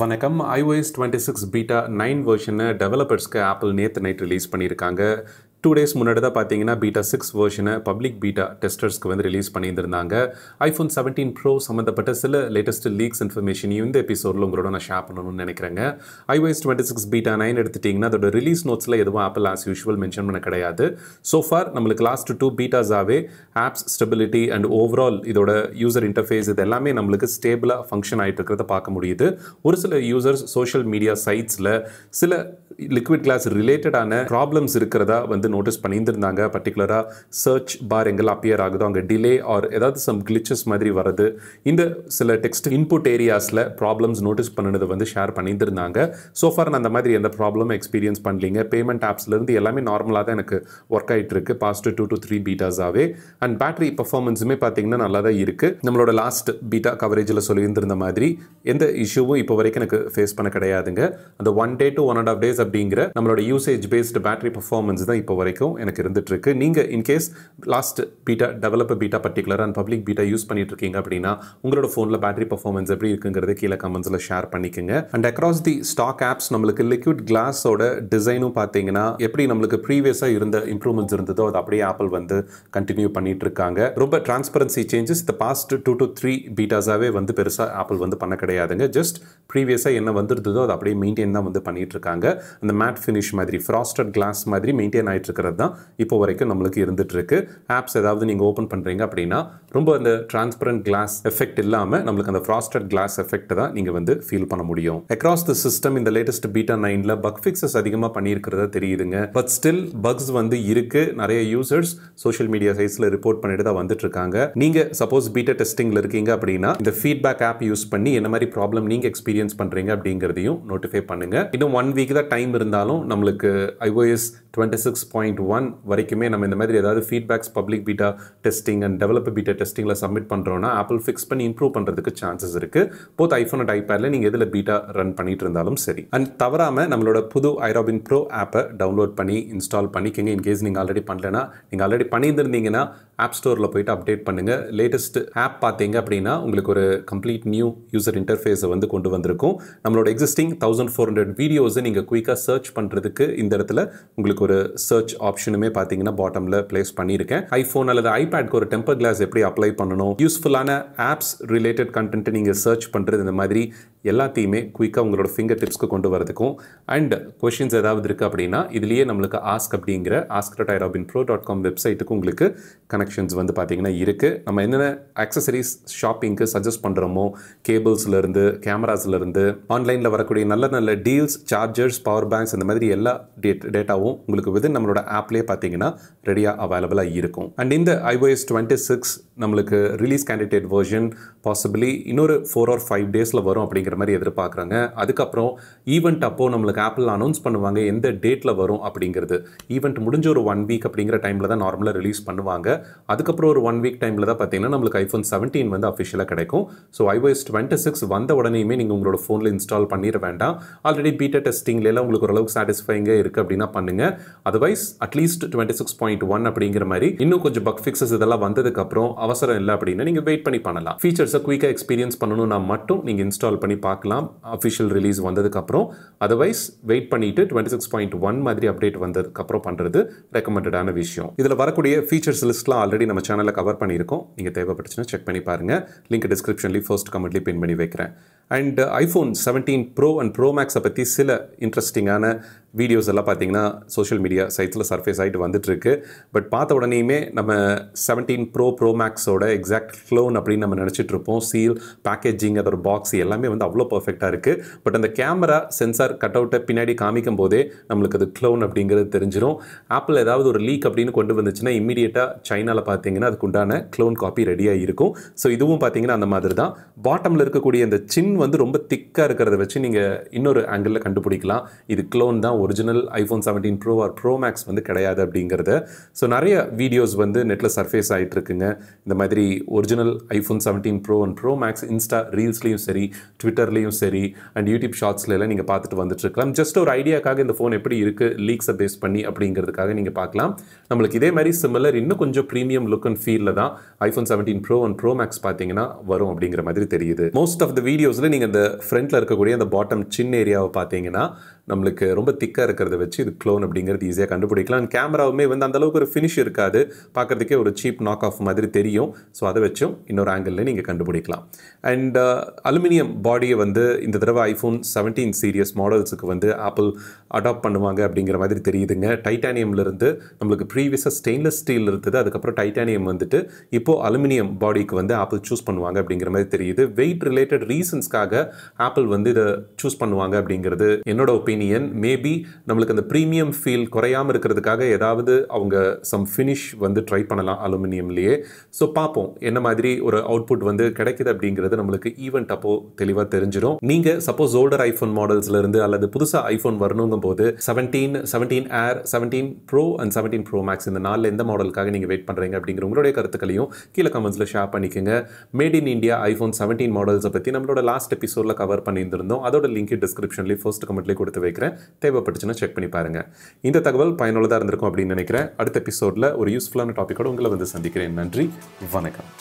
வணக்கம் iOS twenty six beta nine வெர்ஷனை டெவலப்பர்ஸ்க்கு ஆப்பிள் நேற்று நைட் ரிலீஸ் பண்ணியிருக்காங்க டூ டேஸ் முன்னாடி தான் பார்த்தீங்கன்னா பீட்டா சிக்ஸ் வேர்ஷனை பப்ளிக் பீட்டா டெஸ்டர்ஸ்க்கு வந்து ரிலீஸ் பண்ணியிருந்தாங்க ஐஃபோன் செவன்டீன் ப்ரோ சம்மந்தப்பட்ட சில லேட்டஸ்ட் லீக்ஸ் இன்ஃபர்மேஷனையும் இந்த எபிசோடில் உங்களோட நான் ஷேர் பண்ணணும்னு நினைக்கிறேங்க iOS twenty six beta nine எடுத்துட்டிங்கன்னா அதோட ரிலீஸ் நோட்ஸில் எதுவும் ஆப்பிள் ஆஸ் யூஷுவல் மென்ஷன் பண்ண கிடையாது ஸோ ஃபார் நம்மளுக்கு லாஸ்ட் டூ பீட்டாஸாகவே ஆப்ஸ் ஸ்டெபிலிட்டி அண்ட் ஓவரால் இதோட யூசர் இன்டர்ஃபேஸ் இது எல்லாமே நம்மளுக்கு ஸ்டேபிளாக ஃபங்க்ஷன் ஆகிட்டு இருக்கிறத பார்க்க முடியுது ஒரு சில யூசர்ஸ் சோஷியல் மீடியா சைட்ஸில் சில லிக்விட் கிளாஸ் ரிலேட்டடான ப்ராப்ளம்ஸ் இருக்கிறதா வந்து நோட்டீஸ் பண்ணியிருந்திருந்தாங்க பர்டிகுலராக சர்ச் பார் எங்கெல்லாம் அப்பியர் ஆகுதோ அங்கே டிலே ஆர் ஏதாவது சம் கிளிச்சஸ் மாதிரி வருது இந்த சில டெக்ஸ்ட் இன்புட் ஏரியாஸில் ப்ராப்ளம்ஸ் நோட்டீஸ் பண்ணினதை வந்து ஷேர் பண்ணியிருந்தாங்க ஃபார் நான் அந்த மாதிரி எந்த ப்ராப்ளமும் எக்ஸ்பீரியன்ஸ் பண்ணலிங்க பேமெண்ட் ஆப்ஸ்லேருந்து எல்லாமே நார்மலாக தான் எனக்கு ஒர்க் ஆகிட்டு இருக்கு பாஸ்ட் டூ டு த்ரீ பீட்டாஸாகவே அண்ட் பேட்டரி பர்ஃபார்மன்ஸுமே பார்த்தீங்கன்னா நல்லா தான் இருக்குது நம்மளோட லாஸ்ட் பீட்டா கவரேஜில் சொல்லியிருந்திருந்த மாதிரி எந்த இஷ்யூவும் இப்போ வரைக்கும் எனக்கு ஃபேஸ் பண்ண கிடையாதுங்க அந்த one day to one and half days அப்படிங்கிற நம்மளோட யூசேஜ் பேஸ்டு பேட்டரி பர்ஃபார்மன்ஸ் தான் இப்போ வரைக்கும் எனக்கு இருந்துகிட்ருக்கு நீங்கள் in case last beta developer beta particular and public beta use பண்ணிட்டு இருக்கீங்க அப்படின்னா உங்களோட ஃபோனில் பேட்டரி பர்ஃபார்மன்ஸ் எப்படி இருக்குங்கிறது கீழே கமெண்ட்ஸில் ஷேர் பண்ணிக்கோங்க and across the stock apps நம்மளுக்கு லிக்விட் கிளாஸோட டிசைனும் பார்த்தீங்கன்னா எப்படி நம்மளுக்கு ப்ரீவியஸாக இருந்த இம்ப்ரூவ்மெண்ட்ஸ் இருந்ததோ அது அப்படியே ஆப்பிள் வந்து கண்டினியூ பண்ணிட்டு இருக்காங்க ரொம்ப டிரான்ஸ்பரன்சி சேஞ்சஸ் இந்த பாஸ்ட் டூ டு த்ரீ பீட்டாஸாகவே வந்து பெருசாக ஆப்பிள் வந்து பண்ண கிடையாதுங்க ஜஸ்ட் ப்ரீவியஸாக என்ன வந்துருந்ததோ அது அப்படியே மெயின்டைன் தான் வந்து பண்ணிட்டு இருக்காங்க அந்த மேட் ஃபினிஷ் மாதிரி ஃப்ராஸ்டட் கிளாஸ் மாதிரி மெயின்டைன் ஆயிட்டு இருக்கிறது தான் இப்போ வரைக்கும் நம்மளுக்கு இருந்துகிட்ருக்கு ஆப்ஸ் ஏதாவது நீங்கள் ஓப்பன் பண்ணுறீங்க அப்படின்னா ரொம்ப அந்த டிரான்ஸ்பரண்ட் கிளாஸ் எஃபெக்ட் இல்லாமல் நம்மளுக்கு அந்த ஃப்ராஸ்டட் கிளாஸ் எஃபெக்ட் தான் நீங்கள் வந்து ஃபீல் பண்ண முடியும் அக்ராஸ் த சிஸ்டம் இந்த லேட்டஸ்ட் பீட்டா நைனில் பக் ஃபிக்ஸஸ் அதிகமாக பண்ணியிருக்கிறதா தெரியுதுங்க பட் ஸ்டில் பக்ஸ் வந்து இருக்குது நிறைய யூசர்ஸ் சோஷியல் மீடியா சைட்ஸில் ரிப்போர்ட் பண்ணிட்டு தான் வந்துட்டு இருக்காங்க நீங்கள் சப்போஸ் பீட்டா டெஸ்டிங்கில் இருக்கீங்க அப்படின்னா இந்த ஃபீட்பேக் ஆப் யூஸ் பண்ணி என்ன மாதிரி ப்ராப்ளம் நீங்கள் எக்ஸ்பீரியன்ஸ் பண்ணுறீங்க அப்படிங்கிறதையும் நோட்டிஃபை பண்ணுங்கள் இன்னும் ஒன் வீக் தான் டைம் இருந்தாலும் நம்மளுக்கு iOS twenty six point point one வரைக்குமே நம்ம இந்த மாதிரி ஏதாவது feedbacks public beta testing and develop beta டெஸ்டிங்கில் சப்மிட் பண்ணுறோன்னா ஆப்பிள் ஃபிக்ஸ் பண்ணி இம்ப்ரூவ் பண்ணுறதுக்கு சான்சஸ் இருக்குது போத் ஐஃபோன் அண்ட் ஐபேடில் நீங்கள் எதில் பீட்டா ரன் பண்ணிட்டு இருந்தாலும் சரி அண்ட் தவறாமல் நம்மளோட புது ஐராபின் ப்ரோ ஆப்பை டவுன்லோட் பண்ணி இன்ஸ்டால் பண்ணிக்கோங்க இன்கேஸ் நீங்கள் ஆல்ரெடி பண்ணலன்னா நீங்கள் ஆல்ரெடி பண்ணியிருந்திருந்தீங்கன்னா ஆப் ஸ்டோரில் போயிட்டு அப்டேட் பண்ணுங்கள் லேட்டஸ்ட் ஆப் பார்த்தீங்க அப்படின்னா உங்களுக்கு ஒரு கம்ப்ளீட் நியூ யூசர் இன்டர்ஃபேஸை வந்து கொண்டு வந்திருக்கும் நம்மளோட எக்ஸிஸ்டிங் தௌசண்ட் ஃபோர் ஹண்ட்ரட் வீடியோஸை நீங்கள் குயிக்காக சர்ச் பண்ணுறதுக்கு இந்த இடத்துல உங்களுக்கு ஒரு சர்ச் சர்ச் ஆப்ஷனுமே பார்த்தீங்கன்னா பாட்டமில் பிளேஸ் பண்ணியிருக்கேன் ஐஃபோன் அல்லது ஐபேட்க்கு ஒரு டெம்பர் கிளாஸ் எப்படி அப்ளை பண்ணணும் யூஸ்ஃபுல்லான ஆப்ஸ் ரிலேட்டட் கண்டென்ட் நீங்கள் சர்ச் பண்ணுறது இந்த மாதிரி எல்லாத்தையுமே குயிக்காக உங்களோட ஃபிங்கர் டிப்ஸ்க்கு கொண்டு வரதுக்கும் அண்ட் கொஷின்ஸ் ஏதாவது இருக்குது அப்படின்னா இதுலேயே நம்மளுக்கு ஆஸ்க் அப்படிங்கிற ask dot iRobin pro dot com வெப்சைட்டுக்கு உங்களுக்கு கனெக்ஷன்ஸ் வந்து பார்த்திங்கன்னா இருக்குது நம்ம என்னென்ன ஆக்சசரிஸ் ஷாப்பிங்க்கு சஜஸ்ட் பண்ணுறோமோ கேபிள்ஸ்லேருந்து கேமராஸ்லேருந்து ஆன்லைனில் வரக்கூடிய நல்ல நல்ல டீல்ஸ் சார்ஜர்ஸ் பவர் பேங்க்ஸ் இந்த மாதிரி எல்லா டேட்டாவும் உங்களுக்கு விதின் நம்மளோட ஆப்லேயே பார்த்தீங்கன்னா ரெடியாக அவைலபிளாக இருக்கும் அண்ட் இந்த ஐஓஎஸ் டுவெண்ட்டி சிக்ஸ் நம்மளுக்கு ரிலீஸ் கேண்டிடேட் வேர்ஷன் பாசிபிளி இன்னொரு ஃபோர் ஆர் ஃபைவ் டேஸில் வரும் அப்படிங்கிற அப்படிங்கிற மாதிரி எதிர்பார்க்குறாங்க அதுக்கப்புறம் ஈவெண்ட் அப்போது நம்மளுக்கு ஆப்பிள் அனௌன்ஸ் பண்ணுவாங்க எந்த டேட்டில் வரும் அப்படிங்கிறது ஈவெண்ட் முடிஞ்ச ஒரு ஒன் வீக் அப்படிங்கிற டைமில் தான் நார்மலாக ரிலீஸ் பண்ணுவாங்க அதுக்கப்புறம் ஒரு ஒன் வீக் டைமில் தான் பார்த்தீங்கன்னா நம்மளுக்கு ஐஃபோன் செவன்டீன் வந்து அஃபிஷியலாக கிடைக்கும் ஸோ ஐஓஎஸ் டுவெண்ட்டி சிக்ஸ் வந்த உடனேயுமே நீங்கள் உங்களோட ஃபோனில் இன்ஸ்டால் பண்ணிட வேண்டாம் ஆல்ரெடி பீட்டா டெஸ்டிங்லாம் உங்களுக்கு ஓரளவுக்கு சாட்டிஸ்ஃபைங்காக இருக்குது அப்படின்னா பண்ணுங்கள் otherwise at least twenty six point one அப்படிங்கிற மாதிரி இன்னும் கொஞ்சம் பக் ஃபிக்ஸஸ் இதெல்லாம் வந்ததுக்கப்புறம் அவசரம் இல்லை அப்படின்னா நீங்கள் வெயிட் பண்ணி பண்ணலாம் ஃபீச்சர்ஸை குயிக்காக எக்ஸ்பீரியன்ஸ் பண்ணணும்னா மட்டும் நீங்கள் இன்ஸ்டால் பண்ணி பார்க்கலாம் அஃபிஷியல் ரிலீஸ் வந்ததுக்கப்புறம் அதர்வைஸ் வெயிட் பண்ணிவிட்டு டுவெண்ட்டி சிக்ஸ் பாயிண்ட் ஒன் மாதிரி அப்டேட் வந்ததுக்கப்புறம் பண்ணுறது ரெக்கமெண்டடான விஷயம் இதில் வரக்கூடிய ஃபீச்சர்ஸ் லிஸ்ட்லாம் ஆல்ரெடி நம்ம சேனலில் கவர் பண்ணியிருக்கோம் நீங்கள் தேவைப்பட்டுச்சுன்னா செக் பண்ணி பாருங்கள் லிங்க் டிஸ்கிரிப்ஷன்லேயும் ஃபர்ஸ்ட் கமெண்ட்லேயும் பின் பண்ணி வைக்கிறேன் and iPhone seventeen pro and pro மேக்ஸை பற்றி சில இன்ட்ரெஸ்டிங்கான வீடியோஸ் எல்லாம் பார்த்தீங்கன்னா சோஷியல் மீடியா சைட்ஸில் சர்ஃபேஸ் ஆகிட்டு வந்துட்டுருக்கு பட் பார்த்த உடனேயுமே நம்ம செவன்டீன் ப்ரோ ப்ரோ மேக்ஸோட எக்ஸாக்ட் ஃப்ளோன் அப்படின்னு நம்ம நினச்சிட்ருப்போம் இருப்போம் சீல் பேக்கேஜிங் அதோட பாக்ஸ் எல்லாமே வந்து அவ்வளோ பர்ஃபெக்டாக இருக்குது பட் அந்த கேமரா சென்சார் கட் அவுட்டை பின்னாடி காமிக்கும் போதே நம்மளுக்கு அது க்ளோன் அப்படிங்கிறது தெரிஞ்சிடும் ஆப்பிள் ஏதாவது ஒரு லீக் அப்படின்னு கொண்டு வந்துச்சுன்னா இம்மிடியேட்டாக சைனாவில் பார்த்தீங்கன்னா அதுக்குண்டான க்ளோன் காப்பி ரெடியாக இருக்கும் ஸோ இதுவும் பார்த்தீங்கன்னா அந்த மாதிரி தான் பாட்டமில் இருக்கக்கூடிய அந்த சின் வந்து ரொம்ப திக்காக இருக்கிறத வச்சு நீங்கள் இன்னொரு ஆங்கிளில் கண்டுபிடிக்கலாம் இது க்ளோன் தான் original iPhone seventeen pro or pro max வந்து கிடையாது அப்படிங்கிறத ஸோ நிறைய வீடியோஸ் வந்து நெட்டில் சர்ஃபேஸ் ஆகிட்டு இருக்குங்க இந்த மாதிரி original iPhone seventeen pro and pro max Insta ரீல்ஸ்லேயும் சரி ட்விட்டர் ட்விட்டர்லேயும் சரி அண்ட் யூடியூப் ஷார்ட்ஸ்ல எல்லாம் நீங்கள் பார்த்துட்டு வந்துட்டு இருக்கலாம் ஜஸ்ட் ஒரு ஐடியாக்காக இந்த ஃபோன் எப்படி இருக்குது லீக்ஸை பேஸ் பண்ணி அப்படிங்கிறதுக்காக நீங்கள் பார்க்கலாம் நம்மளுக்கு இதே மாதிரி சிமிலர் இன்னும் கொஞ்சம் ப்ரீமியம் லுக் அண்ட் ஃபீலில் தான் iPhone seventeen pro and pro max பார்த்தீங்கன்னா வரும் அப்படிங்கிற மாதிரி தெரியுது மோஸ்ட் ஆஃப் த வீடியோஸில் நீங்கள் இந்த ஃப்ரண்ட்டில் இருக்கக்கூடிய அந்த பாட்டம் சின்ன ஏரியாவை பார்த்தீங்கன்னா நம்மளுக்கு ரொம்ப திக்காக இருக்கிறத வச்சு இது க்ளோன் அப்படிங்கிறது ஈஸியாக கண்டுபிடிக்கலாம் அண்ட் கேமராவுமே வந்து அந்தளவுக்கு ஒரு ஃபினிஷ் இருக்காது பார்க்குறதுக்கே ஒரு சீப் நாக் ஆஃப் மாதிரி தெரியும் ஸோ அதை வச்சும் இன்னொரு ஆங்கிளில் நீங்கள் கண்டுபிடிக்கலாம் அண்ட் அலுமினியம் பாடி மாதிரியே வந்து இந்த தடவை ஐஃபோன் செவன்டீன் சீரியஸ் மாடல்ஸுக்கு வந்து ஆப்பிள் அடாப்ட் பண்ணுவாங்க அப்படிங்கிற மாதிரி தெரியுதுங்க டைட்டானியம்லேருந்து நம்மளுக்கு ப்ரீவியஸாக ஸ்டெயின்லெஸ் ஸ்டீல் இருந்தது அதுக்கப்புறம் டைட்டானியம் வந்துட்டு இப்போது அலுமினியம் பாடிக்கு வந்து ஆப்பிள் சூஸ் பண்ணுவாங்க அப்படிங்கிற மாதிரி தெரியுது வெயிட் ரிலேட்டட் ரீசன்ஸ்க்காக ஆப்பிள் வந்து இதை சூஸ் பண்ணுவாங்க அப்படிங்கிறது என்னோட ஒப்பீனியன் மேபி நம்மளுக்கு அந்த ப்ரீமியம் ஃபீல் குறையாமல் இருக்கிறதுக்காக ஏதாவது அவங்க சம் ஃபினிஷ் வந்து ட்ரை பண்ணலாம் அலுமினியம்லேயே ஸோ பார்ப்போம் என்ன மாதிரி ஒரு அவுட்புட் வந்து கிடைக்குது அப்படிங்கிறது நம்மளுக்கு ஈவெண்ட் அப்போது தெளிவாக தெரிஞ்சிடும் நீங்க சப்போஸ் ஓல்டர் ஐஃபோன் மாடல்ஸ்ல இருந்து அல்லது புதுசாக ஐஃபோன் வரணுங்கும் போது seventeen seventeen air seventeen pro and seventeen pro max இந்த நாளில் எந்த மாடலுக்காக நீங்க வெயிட் பண்றீங்க அப்படிங்கிற உங்களுடைய கருத்துக்களையும் கீழே கமெண்ட்ஸில் ஷேர் பண்ணிக்கோங்க made in India iPhone seventeen மாடல்ஸை பற்றி நம்மளோட லாஸ்ட் எபிசோட்ல கவர் பண்ணியிருந்தோம் அதோட லிங்க் டிஸ்கிரிப்ஷன்லயே ஃபர்ஸ்ட் கமெண்ட்லேயே கொடுத்து வைக்கிறேன் தேவைப்பட்டுச்சுன்னா செக் பண்ணி பாருங்க இந்த தகவல் பயனுள்ளதாக இருந்திருக்கும் அப்படின்னு நினைக்கிறேன் அடுத்த எபிசோட்ல ஒரு யூஸ்ஃபுல்லான டாப்பிக்கோட உங்களை வந்து சந்திக்கிறேன் நன்றி வணக்கம்